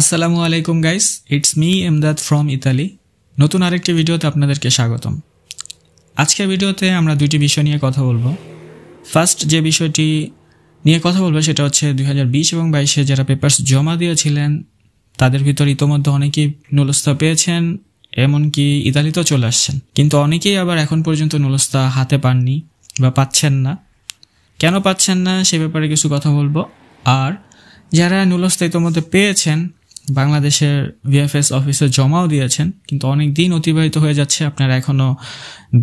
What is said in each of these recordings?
আসসালামু আলাইকুম guys it's me Emdad from Italy নতুন আরেকটি ভিডিওতে আপনাদেরকে স্বাগতম আজকের ভিডিওতে আমরা দুইটি বিষয় নিয়ে কথা বলবো ফার্স্ট যে বিষয়টি নিয়ে কথা বলবো সেটা হচ্ছে দুই এবং বাইশে যারা পেপার্স জমা দিয়েছিলেন তাদের ভিতর ইতোমধ্যে অনেকেই নুলস্থা পেয়েছেন এমনকি ইতালিতেও চলে আসছেন কিন্তু অনেকেই আবার এখন পর্যন্ত নুলস্থা হাতে পাননি বা পাচ্ছেন না কেন পাচ্ছেন না সে ব্যাপারে কিছু কথা বলবো আর যারা নুলস্থা ইতোমধ্যে পেয়েছেন বাংলাদেশের ভিএফএস অফিসে জমাও দিয়েছেন কিন্তু অনেক দিন অতিবাহিত হয়ে যাচ্ছে আপনারা এখনও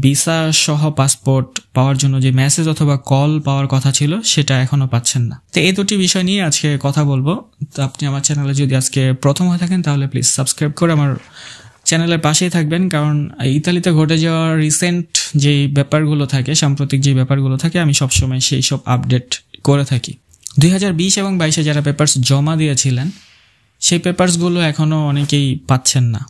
ভিসা সহ পাসপোর্ট পাওয়ার জন্য যে মেসেজ অথবা কল পাওয়ার কথা ছিল সেটা এখনও পাচ্ছেন না তো এই দুটি বিষয় নিয়ে আজকে কথা বলবো তো আপনি আমার চ্যানেলে যদি আজকে প্রথম হয়ে থাকেন তাহলে প্লিজ সাবস্ক্রাইব করে আমার চ্যানেলের পাশেই থাকবেন কারণ ইতালিতে ঘটে যাওয়া রিসেন্ট যে ব্যাপারগুলো থাকে সাম্প্রতিক যে ব্যাপারগুলো থাকে আমি সবসময় সেই সব আপডেট করে থাকি দুই এবং বাইশে যারা পেপার্স জমা দিয়েছিলেন সেই পেপারসগুলো এখনও অনেকেই পাচ্ছেন না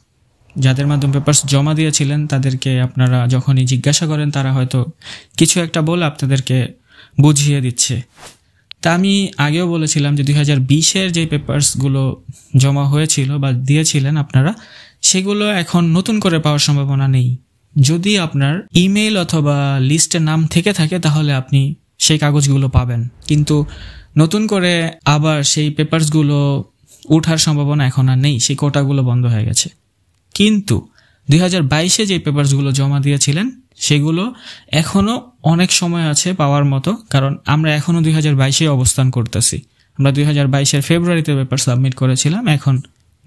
যাদের মাধ্যমে পেপারস জমা দিয়েছিলেন তাদেরকে আপনারা যখনই জিজ্ঞাসা করেন তারা হয়তো কিছু একটা বলে আপনাদেরকে বুঝিয়ে দিচ্ছে তা আমি আগেও বলেছিলাম যে দুই হাজার বিশের যে পেপারসগুলো জমা হয়েছিল বা দিয়েছিলেন আপনারা সেগুলো এখন নতুন করে পাওয়ার সম্ভাবনা নেই যদি আপনার ইমেল অথবা লিস্টের নাম থেকে থাকে তাহলে আপনি সেই কাগজগুলো পাবেন কিন্তু নতুন করে আবার সেই পেপারসগুলো ওঠার সম্ভাবনা এখন আর নেই সেই কোটাগুলো বন্ধ হয়ে গেছে কিন্তু দুই হাজার বাইশে যে পেপারসগুলো জমা দিয়েছিলেন সেগুলো এখনও অনেক সময় আছে পাওয়ার মতো কারণ আমরা এখনও দুই হাজার বাইশে অবস্থান করতেছি আমরা দুই হাজার বাইশের ফেব্রুয়ারিতে পেপার সাবমিট করেছিলাম এখন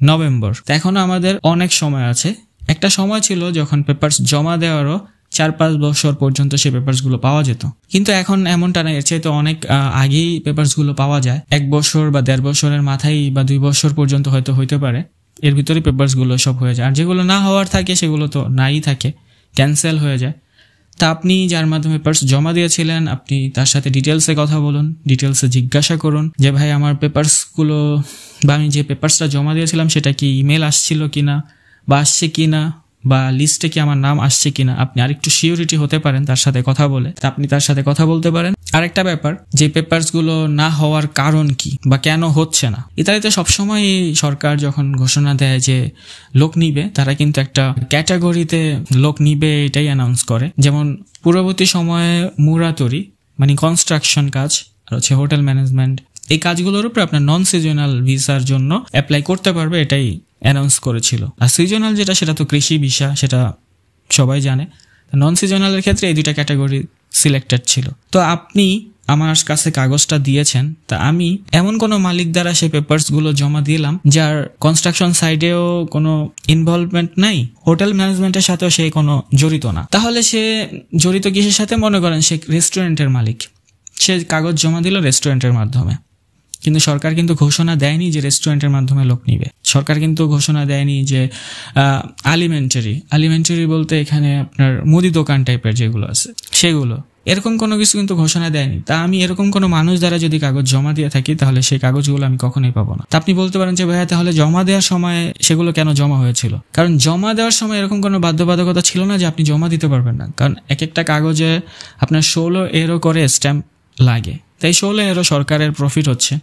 নভেম্বর এখনও আমাদের অনেক সময় আছে একটা সময় ছিল যখন পেপার জমা দেওয়ারও চার পাঁচ বছর পর্যন্ত সে পেপারসগুলো পাওয়া যেত কিন্তু এখন এমনটা না এর চাইতে অনেক আগেই পেপারসগুলো পাওয়া যায় এক বছর বা দেড় বছরের মাথায় বা দুই বছর পর্যন্ত হয়তো হইতে পারে এর ভিতরে পেপারসগুলো সব হয়ে যায় আর যেগুলো না হওয়ার থাকে সেগুলো তো নাই থাকে ক্যান্সেল হয়ে যায় তা আপনি যার মাধ্যমে পেপার্স জমা দিয়েছিলেন আপনি তার সাথে ডিটেলসে কথা বলুন ডিটেলসে জিজ্ঞাসা করুন যে ভাই আমার পেপার্সগুলো বা আমি যে পেপার্সটা জমা দিয়েছিলাম সেটা কি ইমেল আসছিল কি না বা আসছে কি না বা লিস্টে কি আমার নাম আসছে কিনা আপনি আরেকটু সিওরিটি হতে পারেন তার সাথে কথা বলে আপনি তার সাথে কথা বলতে পারেন আরেকটা ব্যাপার যে পেপারসগুলো না হওয়ার কারণ কি বা কেন হচ্ছে না ইতালিতে সবসময় সরকার যখন ঘোষণা দেয় যে লোক নিবে তারা কিন্তু একটা ক্যাটাগরিতে লোক নিবে এটাই অ্যানাউন্স করে যেমন পূর্ববর্তী সময়ে মুরাতরি মানে কনস্ট্রাকশন কাজ আর হচ্ছে হোটেল ম্যানেজমেন্ট এই কাজগুলোর উপরে আপনার নন সিজনাল ভিসার জন্য অ্যাপ্লাই করতে পারবে এটাই অ্যানাউন্স করেছিল আর সিজনাল যেটা সেটা তো কৃষি ভিসা সেটা সবাই জানে নন সিজনালের ক্ষেত্রে এই দুইটা ক্যাটাগরি সিলেক্টেড ছিল তো আপনি আমার কাছে কাগজটা দিয়েছেন তা আমি এমন কোনো মালিক দ্বারা সেই পেপারসগুলো জমা দিলাম যার কনস্ট্রাকশন সাইডেও কোনো ইনভলভমেন্ট নাই হোটেল ম্যানেজমেন্টের সাথেও সে কোনো জড়িত না তাহলে সে জড়িত কিসের সাথে মনে করেন সে রেস্টুরেন্টের মালিক সে কাগজ জমা দিল রেস্টুরেন্টের মাধ্যমে কিন্তু সরকার কিন্তু ঘোষণা দেয়নি যে রেস্টুরেন্টের মাধ্যমে লোক নিবে সরকার কিন্তু ঘোষণা দেয়নি যে আলিমেন্টারি আলিমেন্টারি বলতে এখানে আপনার মুদি দোকান টাইপের যেগুলো আছে সেগুলো এরকম কোনো কিছু কিন্তু ঘোষণা দেয়নি তা আমি এরকম কোনো মানুষ দ্বারা যদি কাগজ জমা দিয়ে থাকি তাহলে সেই কাগজগুলো আমি কখনোই পাবো না তা আপনি বলতে পারেন যে ভাইয়া তাহলে জমা দেওয়ার সময় সেগুলো কেন জমা হয়েছিল কারণ জমা দেওয়ার সময় এরকম কোনো বাধ্যবাধকতা ছিল না যে আপনি জমা দিতে পারবেন না কারণ এক একটা কাগজে আপনার ষোলো এরও করে স্ট্যাম্প লাগে তাই ষোলো এরও সরকারের প্রফিট হচ্ছে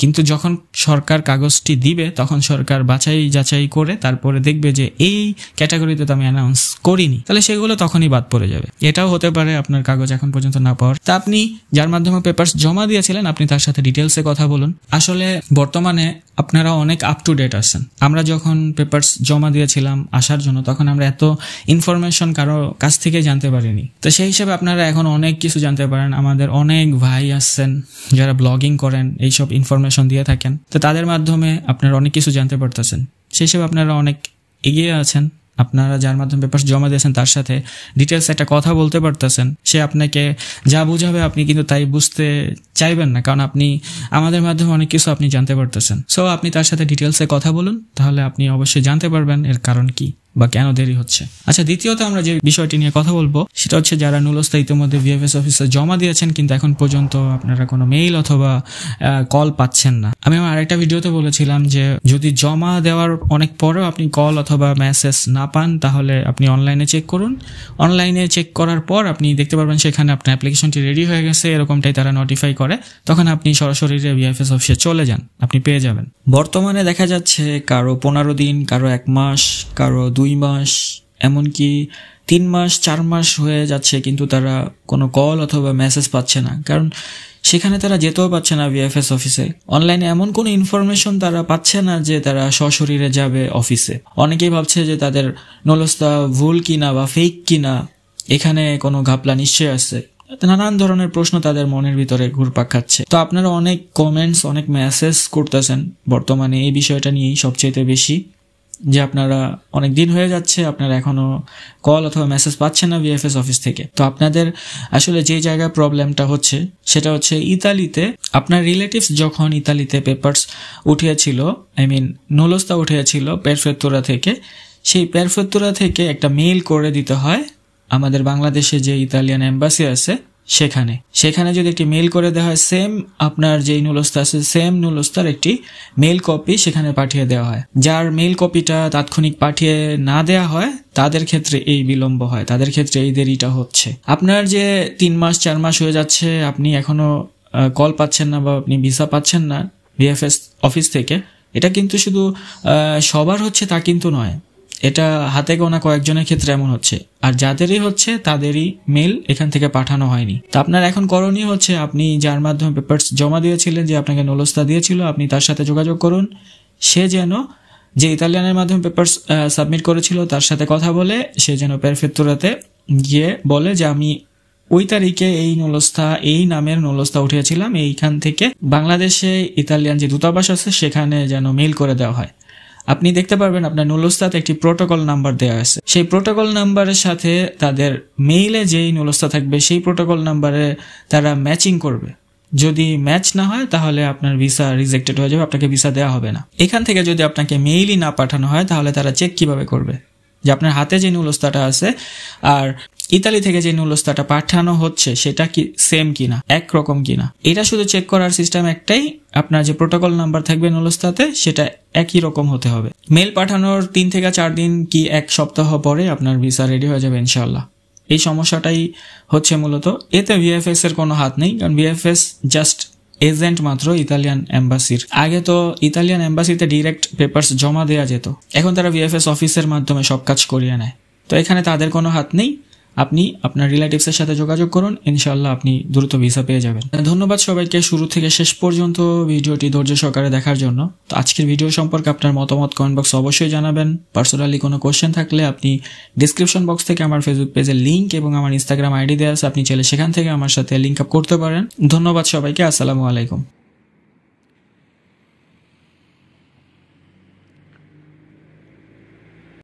কিন্তু যখন সরকার কাগজটি দিবে তখন সরকার বাছাই যাচাই করে তারপরে দেখবে যে এই ক্যাটাগরিতে তো আমি অ্যানাউন্স করিনি তাহলে সেগুলো তখনই বাদ পড়ে যাবে এটাও হতে পারে আপনার কাগজ এখন পর্যন্ত না পাওয়ার তা আপনি যার মাধ্যমে পেপার্স জমা দিয়েছিলেন আপনি তার সাথে ডিটেলসে কথা বলুন আসলে বর্তমানে আপনারা অনেক আপ টু ডেট আছেন আমরা যখন পেপার্স জমা দিয়েছিলাম আসার জন্য তখন আমরা এত ইনফরমেশন কারো কাছ থেকে জানতে পারিনি তো সেই হিসাবে আপনারা এখন অনেক কিছু জানতে পারেন আমাদের অনেক ভাই আছেন যারা ব্লগিং করেন এইসব ইনফরমেশন ইনফরমেশন দিয়ে থাকেন তো তাদের মাধ্যমে আপনারা অনেক কিছু জানতে পারতেছেন সেই হিসেবে আপনারা অনেক এগিয়ে আছেন আপনারা যার মাধ্যমে পেপার জমা দিয়েছেন তার সাথে ডিটেলস একটা কথা বলতে পারতেছেন সে আপনাকে যা বুঝাবে আপনি কিন্তু তাই বুঝতে চাইবেন না কারণ আপনি আমাদের মাধ্যমে অনেক কিছু আপনি জানতে পারতেছেন সো আপনি তার সাথে ডিটেলসে কথা বলুন তাহলে আপনি অবশ্যই জানতে পারবেন এর কারণ কী বা কেন দেরি হচ্ছে আচ্ছা দ্বিতীয়ত আমরা যে বিষয়টি নিয়ে কথা বলবো সেটা হচ্ছে যারা নুলস্থা ইতিমধ্যে ভিএফএস অফিসে জমা দিয়েছেন কিন্তু এখন পর্যন্ত আপনারা কোনো মেইল অথবা কল পাচ্ছেন না আমি আমার আরেকটা ভিডিওতে বলেছিলাম যে যদি জমা দেওয়ার অনেক পরেও আপনি কল অথবা মেসেজ না পান তাহলে আপনি অনলাইনে চেক করুন অনলাইনে চেক করার পর আপনি দেখতে পারবেন সেখানে আপনার অ্যাপ্লিকেশনটি রেডি হয়ে গেছে এরকমটাই তারা নোটিফাই করে তখন আপনি সরাসরি ভিএফএস অফিসে চলে যান আপনি পেয়ে যাবেন বর্তমানে দেখা যাচ্ছে কারো পনেরো দিন কারো এক মাস কারো দুই দুই মাস এমনকি তিন মাস চার মাস হয়ে যাচ্ছে কিন্তু তারা কোনো কল অথবা মেসেজ পাচ্ছে না কারণ সেখানে তারা যেতেও পাচ্ছে না ভিএফএস অফিসে অনলাইনে এমন কোনো ইনফরমেশন তারা পাচ্ছে না যে তারা সশরীরে যাবে অফিসে অনেকেই ভাবছে যে তাদের নলস্তা ভুল কিনা বা ফেক কিনা এখানে কোনো ঘাপলা নিশ্চয় আছে নানান ধরনের প্রশ্ন তাদের মনের ভিতরে ঘুরপাক খাচ্ছে তো আপনারা অনেক কমেন্টস অনেক মেসেজ করতেছেন বর্তমানে এই বিষয়টা নিয়েই সবচেয়ে বেশি যে আপনারা অনেক দিন হয়ে যাচ্ছে আপনারা এখনও কল অথবা মেসেজ পাচ্ছেন না ভিএফএস অফিস থেকে তো আপনাদের আসলে যে জায়গায় প্রবলেমটা হচ্ছে সেটা হচ্ছে ইতালিতে আপনার রিলেটিভস যখন ইতালিতে পেপার্স উঠিয়েছিল আই মিন নুলস্তা উঠিয়েছিল পেরফেত্তুরা থেকে সেই পেরফেত্তুরা থেকে একটা মেইল করে দিতে হয় আমাদের বাংলাদেশে যে ইতালিয়ান এম্বাসি আছে সেখানে সেখানে যদি একটি মেল করে দেওয়া হয় সেম আপনার যেই নুলস্তা আছে সেম নুলস্তার একটি মেল কপি সেখানে পাঠিয়ে দেওয়া হয় যার মেল কপিটা তাৎক্ষণিক পাঠিয়ে না দেওয়া হয় তাদের ক্ষেত্রে এই বিলম্ব হয় তাদের ক্ষেত্রে এই দেরিটা হচ্ছে আপনার যে তিন মাস চার মাস হয়ে যাচ্ছে আপনি এখনো কল পাচ্ছেন না বা আপনি ভিসা পাচ্ছেন না ভিএফএস অফিস থেকে এটা কিন্তু শুধু সবার হচ্ছে তা কিন্তু নয় এটা হাতে গোনা কয়েকজনের ক্ষেত্রে এমন হচ্ছে আর যাদেরই হচ্ছে তাদেরই মেল এখান থেকে পাঠানো হয়নি তা আপনার এখন করণীয় হচ্ছে আপনি যার মাধ্যমে পেপার্স জমা দিয়েছিলেন যে আপনাকে নলস্তা দিয়েছিল আপনি তার সাথে যোগাযোগ করুন সে যেন যে ইতালিয়ানের মাধ্যমে পেপার সাবমিট করেছিল তার সাথে কথা বলে সে যেন পেরফেত্তুরাতে গিয়ে বলে যে আমি ওই তারিখে এই নলস্থা এই নামের নলস্থা উঠিয়েছিলাম এইখান থেকে বাংলাদেশে ইতালিয়ান যে দূতাবাস আছে সেখানে যেন মেল করে দেওয়া হয় আপনি দেখতে পারবেন আপনার নুলস্তাতে একটি প্রোটোকল নাম্বার দেওয়া আছে সেই প্রোটোকল নাম্বারের সাথে তাদের মেইলে যেই নুলস্তা থাকবে সেই প্রোটোকল নাম্বারে তারা ম্যাচিং করবে যদি ম্যাচ না হয় তাহলে আপনার ভিসা রিজেক্টেড হয়ে যাবে আপনাকে ভিসা দেওয়া হবে না এখান থেকে যদি আপনাকে মেইলই না পাঠানো হয় তাহলে তারা চেক কিভাবে করবে যে আপনার হাতে যে নুলস্তাটা আছে আর ইতালি থেকে যে নুলস্তাটা পাঠানো হচ্ছে সেটা কি সেম কিনা একরকম কিনা এটা শুধু চেক করার সিস্টেম একটাই আপনার যে প্রোটোকল নাম্বার থাকবে নুলস্তাতে সেটা একই রকম হতে হবে মেল পাঠানোর তিন থেকে চার দিন কি এক সপ্তাহ পরে আপনার ভিসা রেডি হয়ে যাবে ইনশাল্লাহ এই সমস্যাটাই হচ্ছে মূলত এতে ভিএফএস এর কোনো হাত নেই কারণ ভিএফএস জাস্ট এজেন্ট মাত্র ইতালিয়ান এম্বাসির আগে তো ইতালিয়ান এম্বাসিতে ডিরেক্ট পেপার্স জমা দেওয়া যেত এখন তারা ভিএফএস অফিসের মাধ্যমে সব কাজ করিয়ে নেয় তো এখানে তাদের কোনো হাত নেই আপনি আপনার রিলেটিভসের সাথে যোগাযোগ করুন ইনশাল্লাহ আপনি দ্রুত ভিসা পেয়ে যাবেন ধন্যবাদ সবাইকে শুরু থেকে শেষ পর্যন্ত ভিডিওটি ধৈর্য সহকারে দেখার জন্য তো আজকের ভিডিও সম্পর্কে আপনার মতামত কমেন্ট বক্স অবশ্যই জানাবেন পার্সোনালি কোনো কোয়েশ্চেন থাকলে আপনি ডিসক্রিপশন বক্স থেকে আমার ফেসবুক পেজের লিঙ্ক এবং আমার ইনস্টাগ্রাম আইডি দেওয়া আছে আপনি চাইলে সেখান থেকে আমার সাথে লিঙ্ক আপ করতে পারেন ধন্যবাদ সবাইকে আসসালামু আলাইকুম